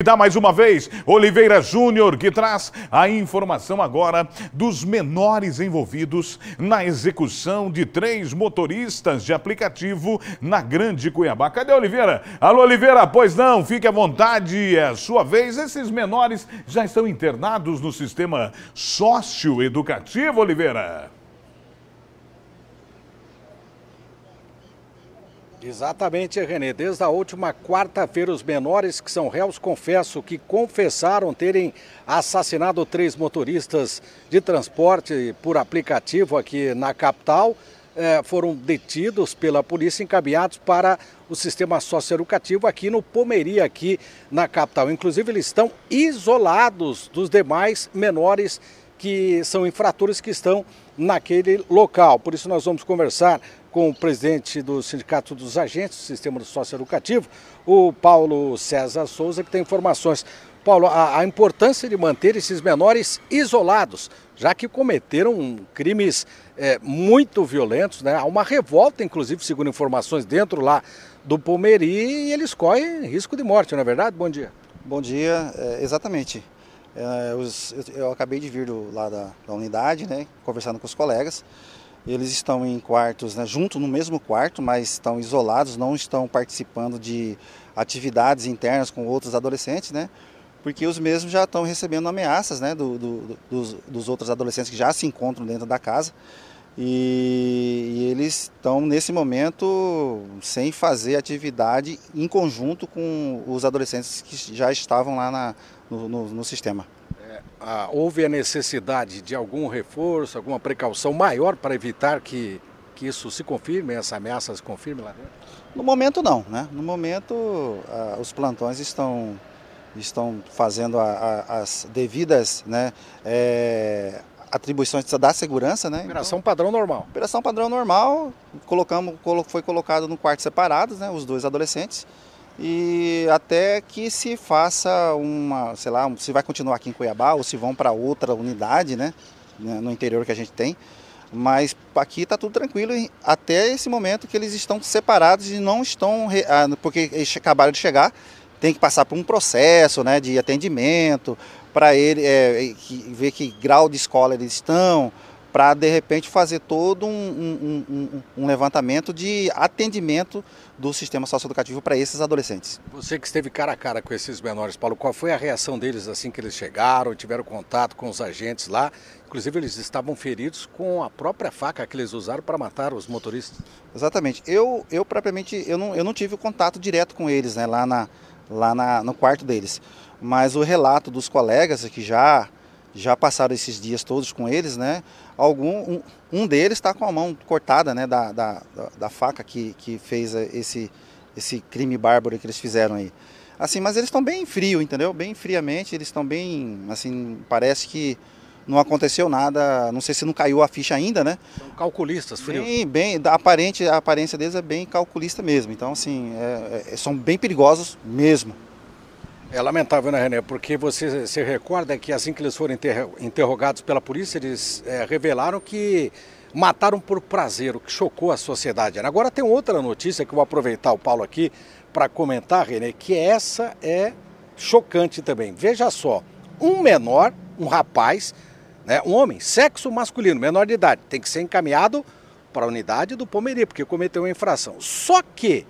Dá mais uma vez Oliveira Júnior, que traz a informação agora dos menores envolvidos na execução de três motoristas de aplicativo na Grande Cuiabá. Cadê Oliveira? Alô, Oliveira, pois não, fique à vontade, é a sua vez. Esses menores já estão internados no sistema socioeducativo, Oliveira. Exatamente, Renê. Desde a última quarta-feira, os menores que são réus, confesso que confessaram terem assassinado três motoristas de transporte por aplicativo aqui na capital. Eh, foram detidos pela polícia, encaminhados para o sistema socioeducativo aqui no Pomeria, aqui na capital. Inclusive, eles estão isolados dos demais menores que são infratores que estão naquele local. Por isso nós vamos conversar com o presidente do Sindicato dos Agentes do Sistema Socioeducativo, o Paulo César Souza, que tem informações. Paulo, a, a, importância de manter esses menores isolados, já que cometeram crimes é, muito violentos, né? Há uma revolta, inclusive, segundo informações, dentro lá do Pomeri, e eles correm risco de morte, não é verdade? Bom dia. Bom dia, é, exatamente. É, eu, acabei de vir do, lá da, da, unidade, né, conversando com os colegas. Eles estão em quartos, né, junto no mesmo quarto, mas estão isolados, não estão participando de atividades internas com outros adolescentes, né, porque os mesmos já estão recebendo ameaças né, do, do, dos, dos outros adolescentes que já se encontram dentro da casa. E, e eles estão nesse momento sem fazer atividade em conjunto com os adolescentes que já estavam lá na, no, no, no sistema. Ah, houve a necessidade de algum reforço, alguma precaução maior para evitar que, que isso se confirme, essa ameaça se confirme lá dentro? No momento não, né? No momento ah, os plantões estão, estão fazendo a, a, as devidas né, é, atribuições da segurança, né? Operação então, padrão normal. Operação padrão normal, colocamos, foi colocado no quarto separados, né? Os dois adolescentes e até que se faça uma, sei lá, se vai continuar aqui em Cuiabá ou se vão para outra unidade, né, né? No interior que a gente tem. Mas aqui está tudo tranquilo até esse momento que eles estão separados e não estão, ah, porque eles acabaram de chegar tem que passar por um processo né, de atendimento, para ele é, ver que grau de escola eles estão, para de repente fazer todo um, um, um, um, levantamento de atendimento do sistema socioeducativo para esses adolescentes. Você que esteve cara a cara com esses menores, Paulo, qual foi a reação deles assim que eles chegaram, tiveram contato com os agentes lá? Inclusive eles estavam feridos com a própria faca que eles usaram para matar os motoristas. Exatamente. Eu, eu propriamente, eu não, eu não tive contato direto com eles, né, lá na, lá na, no quarto deles. Mas o relato dos colegas é que já já passaram esses dias todos com eles, né? Algum, um, um deles está com a mão cortada, né? Da, da, da faca que, que fez eh, esse, esse crime bárbaro que eles fizeram aí. Assim, mas eles estão bem frio, entendeu? Bem friamente, eles estão bem, assim, parece que não aconteceu nada, não sei se não caiu a ficha ainda, né? São calculistas, frio. Bem, bem a, aparente, a aparência deles é bem calculista mesmo, então assim, é, é, são bem perigosos mesmo. É lamentável, né, René? Porque você se recorda que assim que eles foram interrogados pela polícia, eles é, revelaram que mataram por prazer, o que chocou a sociedade. Né? Agora tem outra notícia que eu vou aproveitar o Paulo aqui para comentar, René, que essa é chocante também. Veja só, um menor, um rapaz, né? Um homem, sexo masculino, menor de idade, tem que ser encaminhado para a unidade do Pomerê porque cometeu uma infração. Só que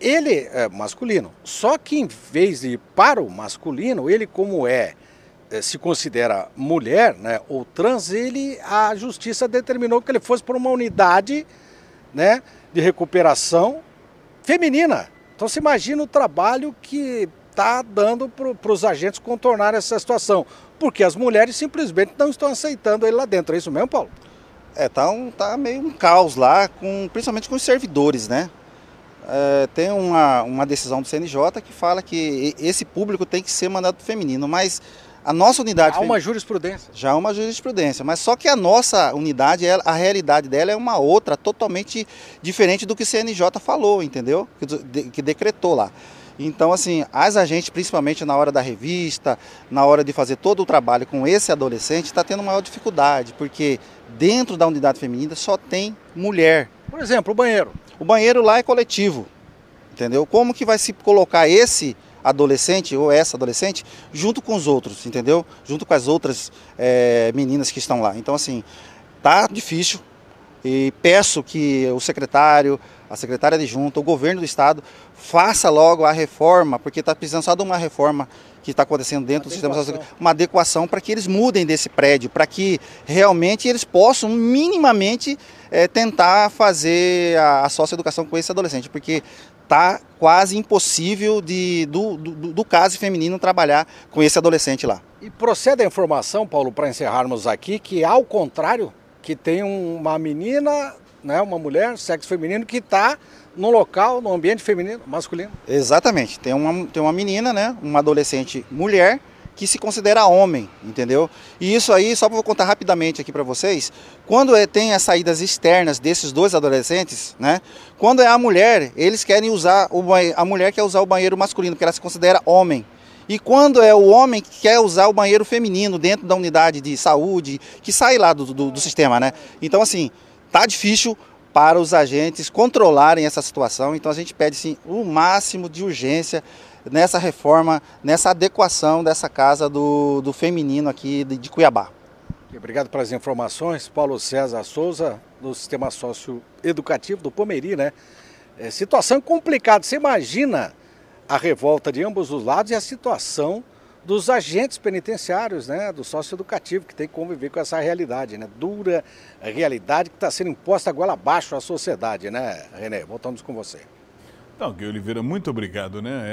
ele é masculino. Só que em vez de ir para o masculino, ele como é, é se considera mulher, né, ou trans, ele a justiça determinou que ele fosse para uma unidade, né, de recuperação feminina. Então você imagina o trabalho que está dando para os agentes contornar essa situação, porque as mulheres simplesmente não estão aceitando ele lá dentro. É isso mesmo, Paulo? É, tá, um, tá meio um caos lá, com, principalmente com os servidores, né? É, tem uma, uma decisão do CNJ que fala que esse público tem que ser mandado feminino, mas a nossa unidade. Há uma jurisprudência. Já há uma jurisprudência, mas só que a nossa unidade, a realidade dela é uma outra, totalmente diferente do que o CNJ falou, entendeu? Que, que decretou lá. Então, assim, as agentes, principalmente na hora da revista, na hora de fazer todo o trabalho com esse adolescente, está tendo maior dificuldade, porque dentro da unidade feminina só tem mulher. Por exemplo, o banheiro. O banheiro lá é coletivo, entendeu? Como que vai se colocar esse adolescente ou essa adolescente junto com os outros, entendeu? Junto com as outras é, meninas que estão lá. Então, assim, tá difícil e peço que o secretário, a secretária de junta, o governo do estado, faça logo a reforma, porque está precisando só de uma reforma que está acontecendo dentro uma do adequação. sistema uma adequação para que eles mudem desse prédio, para que realmente eles possam minimamente é, tentar fazer a, a socioeducação com esse adolescente, porque está quase impossível de, do, do, do caso feminino trabalhar com esse adolescente lá. E procede a informação, Paulo, para encerrarmos aqui, que ao contrário, que tem uma menina né, uma mulher, sexo feminino, que está no local, no ambiente feminino, masculino. Exatamente. Tem uma, tem uma menina, né, uma adolescente mulher, que se considera homem, entendeu? E isso aí, só para contar rapidamente aqui para vocês, quando é, tem as saídas externas desses dois adolescentes, né? Quando é a mulher, eles querem usar o a mulher quer usar o banheiro masculino, porque ela se considera homem. E quando é o homem que quer usar o banheiro feminino dentro da unidade de saúde, que sai lá do, do, do sistema, né? Então, assim, Tá difícil para os agentes controlarem essa situação, então a gente pede sim o máximo de urgência nessa reforma, nessa adequação dessa casa do, do feminino aqui de, de Cuiabá. Obrigado pelas informações, Paulo César Souza, do Sistema Sócio Educativo do Pomeri, né? É situação complicada, você imagina a revolta de ambos os lados e a situação dos agentes penitenciários, né, do socioeducativo, que tem que conviver com essa realidade, né, dura realidade que está sendo imposta agora abaixo à sociedade, né, René. Voltamos com você. Então, Gui Oliveira, muito obrigado, né?